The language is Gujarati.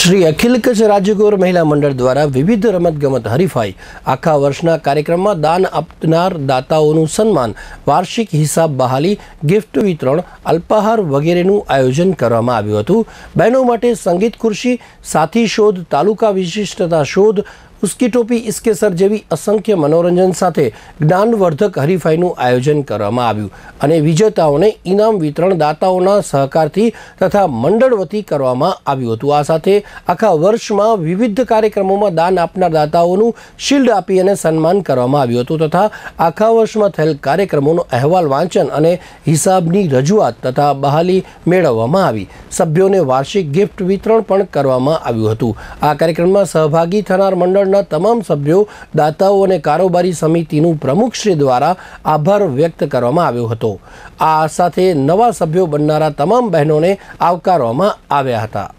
શ્રી અખિલ કચ્છ રાજ્યગોર મહિલા મંડળ દ્વારા વિવિધ રમતગમત હરીફાઈ આખા વર્ષના કાર્યક્રમમાં દાન આપનાર દાતાઓનું સન્માન વાર્ષિક હિસાબ બહાલી ગિફ્ટ વિતરણ અલ્પાહાર વગેરેનું આયોજન કરવામાં આવ્યું હતું બહેનો માટે સંગીત ખુરશી સાથી શોધ તાલુકા વિશિષ્ટતા શોધ ઉસ્કી ટોપી ઇસ્કેસર જેવી અસંખ્ય મનોરંજન સાથે જ્ઞાનવર્ધક હરીફાઈનું આયોજન કરવામાં આવ્યું અને વિજેતાઓને ઇનામ વિતરણ દાતાઓના સહકારથી તથા મંડળ વતી કરવામાં આવ્યું હતું આ સાથે આખા વર્ષમાં વિવિધ કાર્યક્રમોમાં દાન આપનાર દાતાઓનું શિલ્ડ આપી અને સન્માન કરવામાં આવ્યું હતું તથા આખા વર્ષમાં થયેલ કાર્યક્રમોનો અહેવાલ વાંચન અને હિસાબની રજૂઆત તથા બહાલી મેળવવામાં આવી સભ્યોને વાર્ષિક ગિફ્ટ વિતરણ પણ કરવામાં આવ્યું હતું આ કાર્યક્રમમાં સહભાગી થનાર મંડળ મંડળના તમામ સભ્યો દાતાઓ અને કારોબારી સમિતિનું પ્રમુખશ્રી દ્વારા આભાર વ્યક્ત કરવામાં આવ્યો હતો આ સાથે નવા સભ્યો બનનારા તમામ બહેનોને આવકારવામાં આવ્યા હતા